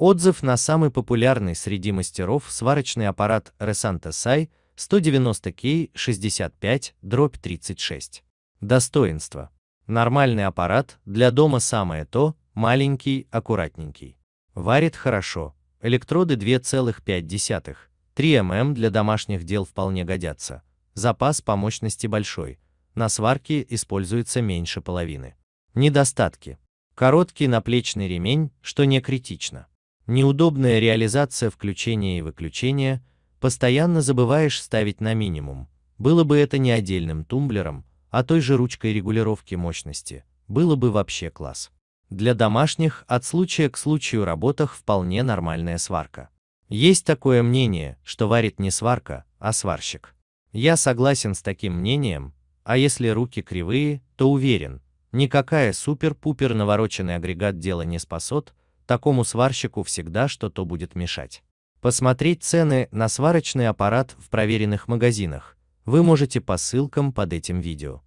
Отзыв на самый популярный среди мастеров сварочный аппарат Resanta Sai 190K65-36. Достоинство. Нормальный аппарат, для дома самое то, маленький, аккуратненький. Варит хорошо, электроды 2,5, 3 мм для домашних дел вполне годятся, запас по мощности большой, на сварке используется меньше половины. Недостатки. Короткий наплечный ремень, что не критично. Неудобная реализация включения и выключения, постоянно забываешь ставить на минимум. Было бы это не отдельным тумблером, а той же ручкой регулировки мощности, было бы вообще класс. Для домашних от случая к случаю работах вполне нормальная сварка. Есть такое мнение, что варит не сварка, а сварщик. Я согласен с таким мнением, а если руки кривые, то уверен, никакая супер-пупер навороченный агрегат дело не спасет, такому сварщику всегда что-то будет мешать. Посмотреть цены на сварочный аппарат в проверенных магазинах вы можете по ссылкам под этим видео.